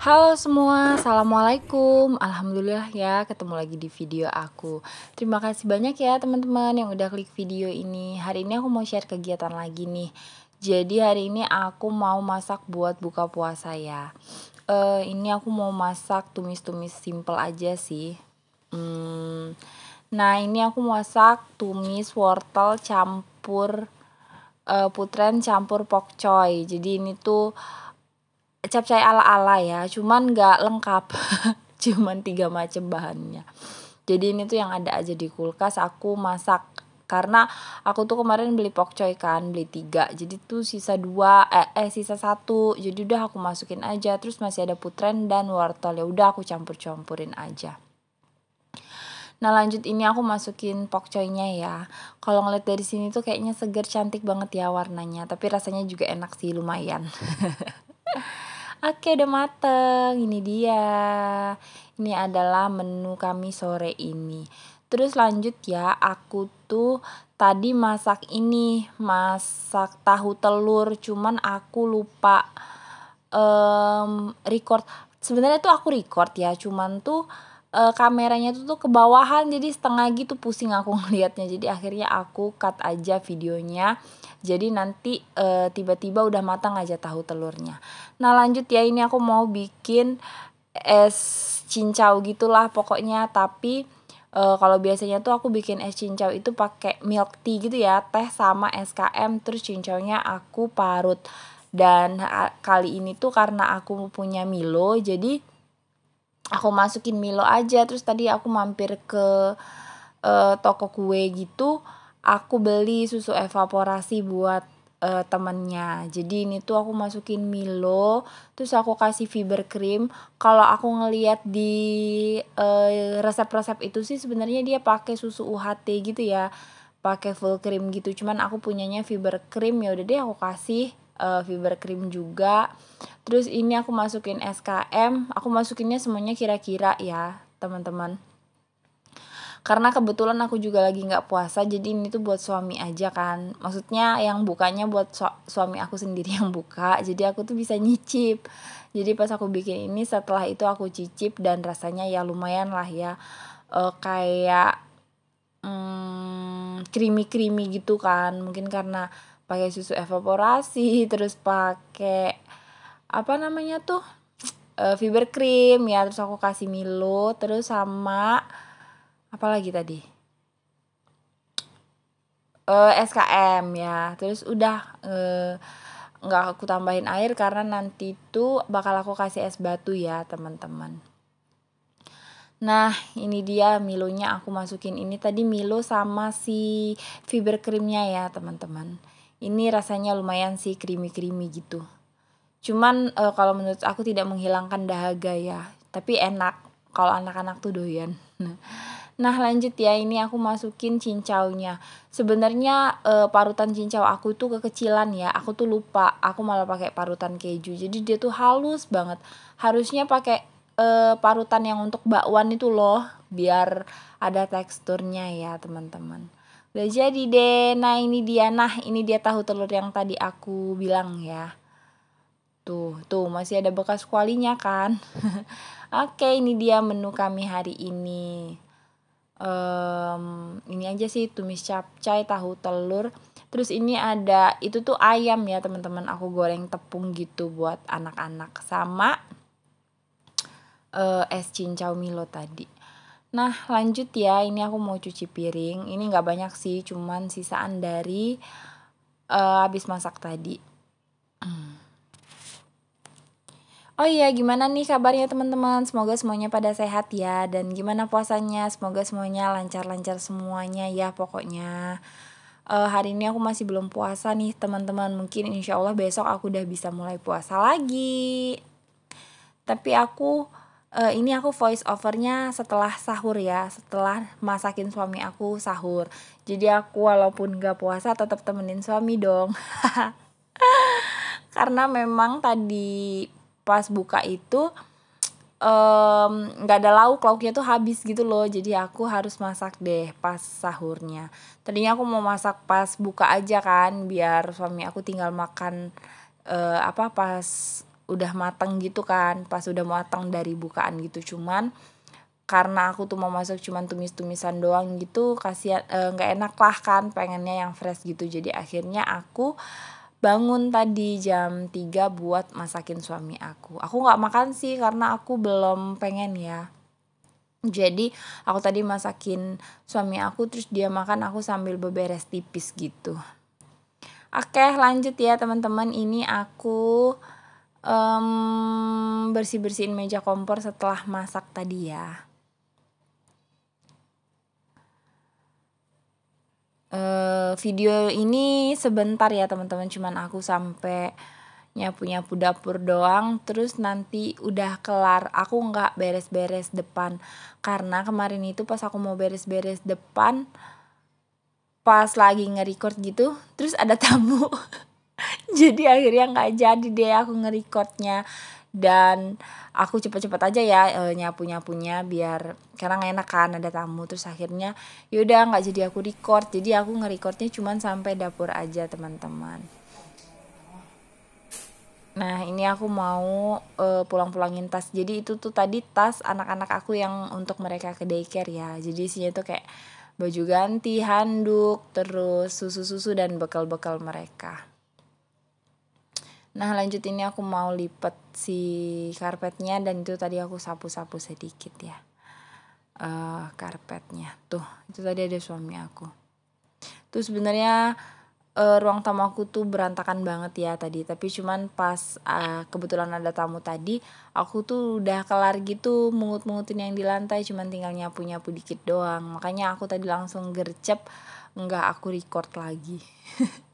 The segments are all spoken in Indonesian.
Halo semua, Assalamualaikum Alhamdulillah ya ketemu lagi di video aku Terima kasih banyak ya teman-teman yang udah klik video ini Hari ini aku mau share kegiatan lagi nih Jadi hari ini aku mau masak buat buka puasa ya uh, Ini aku mau masak tumis-tumis simple aja sih hmm, Nah ini aku mau masak tumis wortel campur uh, putren campur pokcoy Jadi ini tuh capcay ala-ala ya, cuman nggak lengkap. cuman tiga macam bahannya. Jadi ini tuh yang ada aja di kulkas aku masak karena aku tuh kemarin beli pokcoy kan beli tiga jadi tuh sisa dua eh, eh sisa satu jadi udah aku masukin aja terus masih ada putren dan wortel ya udah aku campur campurin aja Nah lanjut ini aku masukin pokcoynya ya Kalau ngeliat dari sini tuh kayaknya seger cantik banget ya warnanya Tapi rasanya juga enak sih lumayan Oke, udah mateng. Ini dia. Ini adalah menu kami sore ini. Terus lanjut ya, aku tuh tadi masak ini, masak tahu telur, cuman aku lupa um, record. Sebenarnya tuh aku record ya, cuman tuh e, kameranya tuh tuh bawahan jadi setengah gitu pusing aku ngelihatnya jadi akhirnya aku cut aja videonya jadi nanti uh, tiba-tiba udah matang aja tahu telurnya nah lanjut ya ini aku mau bikin es cincau gitulah pokoknya tapi e, kalau biasanya tuh aku bikin es cincau itu pakai milk tea gitu ya teh sama SKM terus cincaunya aku parut dan kali ini tuh karena aku punya Milo jadi aku masukin Milo aja terus tadi aku mampir ke uh, toko kue gitu aku beli susu evaporasi buat uh, temennya jadi ini tuh aku masukin Milo terus aku kasih fiber cream kalau aku ngeliat di eh, resep-resep uh, resep -resep itu sih sebenarnya dia pakai susu UHT gitu ya pakai full cream gitu cuman aku punyanya fiber cream ya udah deh aku kasih uh, fiber cream juga terus ini aku masukin SKM aku masukinnya semuanya kira-kira ya teman-teman karena kebetulan aku juga lagi nggak puasa jadi ini tuh buat suami aja kan maksudnya yang bukanya buat su suami aku sendiri yang buka jadi aku tuh bisa nyicip jadi pas aku bikin ini setelah itu aku cicip dan rasanya ya lumayan lah ya uh, kayak hmm, creamy creamy gitu kan mungkin karena pakai susu evaporasi terus pakai apa namanya tuh e, fiber cream ya terus aku kasih Milo terus sama apa lagi tadi e, eh, SKM ya terus udah e, nggak aku tambahin air karena nanti tuh bakal aku kasih es batu ya teman-teman Nah, ini dia Milonya aku masukin ini tadi Milo sama si fiber creamnya ya, teman-teman ini rasanya lumayan sih krimi-krimi gitu. Cuman e, kalau menurut aku tidak menghilangkan dahaga ya, tapi enak kalau anak-anak tuh doyan. Nah, nah lanjut ya ini aku masukin cincaunya. Sebenarnya e, parutan cincau aku tuh kekecilan ya. Aku tuh lupa, aku malah pakai parutan keju. Jadi dia tuh halus banget. Harusnya pakai e, parutan yang untuk bakwan itu loh, biar ada teksturnya ya, teman-teman. Udah jadi deh. Nah, ini dia. Nah, ini dia tahu telur yang tadi aku bilang ya. Tuh, tuh masih ada bekas kualinya kan. Oke, ini dia menu kami hari ini. Um, ini aja sih tumis capcay, tahu telur. Terus ini ada itu tuh ayam ya, teman-teman. Aku goreng tepung gitu buat anak-anak sama uh, es cincau Milo tadi. Nah, lanjut ya. Ini aku mau cuci piring. Ini gak banyak sih, cuman sisaan dari uh, habis masak tadi. Oh iya, gimana nih kabarnya teman-teman? Semoga semuanya pada sehat ya. Dan gimana puasanya? Semoga semuanya lancar-lancar semuanya ya pokoknya. Uh, hari ini aku masih belum puasa nih teman-teman. Mungkin insya Allah besok aku udah bisa mulai puasa lagi. Tapi aku uh, ini aku voice overnya setelah sahur ya setelah masakin suami aku sahur jadi aku walaupun gak puasa tetap temenin suami dong karena memang tadi pas buka itu nggak um, ada lauk lauknya tuh habis gitu loh jadi aku harus masak deh pas sahurnya tadinya aku mau masak pas buka aja kan biar suami aku tinggal makan uh, apa pas udah mateng gitu kan pas udah mateng dari bukaan gitu cuman karena aku tuh mau masuk cuman tumis-tumisan doang gitu kasihan eh, nggak e, enak lah kan pengennya yang fresh gitu jadi akhirnya aku bangun tadi jam 3 buat masakin suami aku aku nggak makan sih karena aku belum pengen ya jadi aku tadi masakin suami aku terus dia makan aku sambil beberes tipis gitu oke lanjut ya teman-teman ini aku um, bersih-bersihin meja kompor setelah masak tadi ya. Uh, video ini sebentar ya teman-teman cuman aku sampai nyapu-nyapu dapur doang terus nanti udah kelar aku nggak beres-beres depan karena kemarin itu pas aku mau beres-beres depan pas lagi nge-record gitu terus ada tamu jadi akhirnya nggak jadi deh aku ngerekodnya dan aku cepet-cepet aja ya e, nyapu nyapunya biar karena enak kan ada tamu terus akhirnya yaudah nggak jadi aku record jadi aku ngerekordnya cuman sampai dapur aja teman-teman nah ini aku mau e, pulang-pulangin tas jadi itu tuh tadi tas anak-anak aku yang untuk mereka ke daycare ya jadi isinya tuh kayak baju ganti handuk terus susu-susu dan bekal-bekal mereka Nah lanjut ini aku mau lipat si karpetnya dan itu tadi aku sapu-sapu sedikit ya uh, karpetnya tuh itu tadi ada suami aku tuh sebenarnya uh, ruang tamu aku tuh berantakan banget ya tadi tapi cuman pas uh, kebetulan ada tamu tadi aku tuh udah kelar gitu mengut-mengutin yang di lantai cuman tinggal nyapu-nyapu dikit doang makanya aku tadi langsung gercep nggak aku record lagi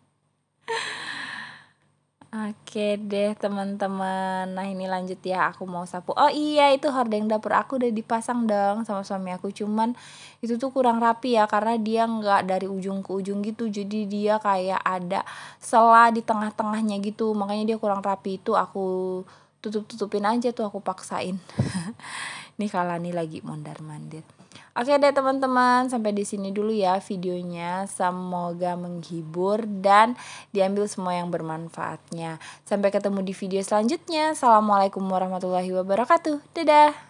Oke deh teman-teman. Nah, ini lanjut ya. Aku mau sapu. Oh iya, itu hordeng dapur aku udah dipasang dong sama suami aku. Cuman itu tuh kurang rapi ya karena dia nggak dari ujung ke ujung gitu. Jadi dia kayak ada sela di tengah-tengahnya gitu. Makanya dia kurang rapi itu aku tutup-tutupin aja tuh aku paksain. nih Kalani lagi mondar-mandir. Oke deh teman-teman, sampai di sini dulu ya videonya. Semoga menghibur dan diambil semua yang bermanfaatnya. Sampai ketemu di video selanjutnya. Assalamualaikum warahmatullahi wabarakatuh. Dadah.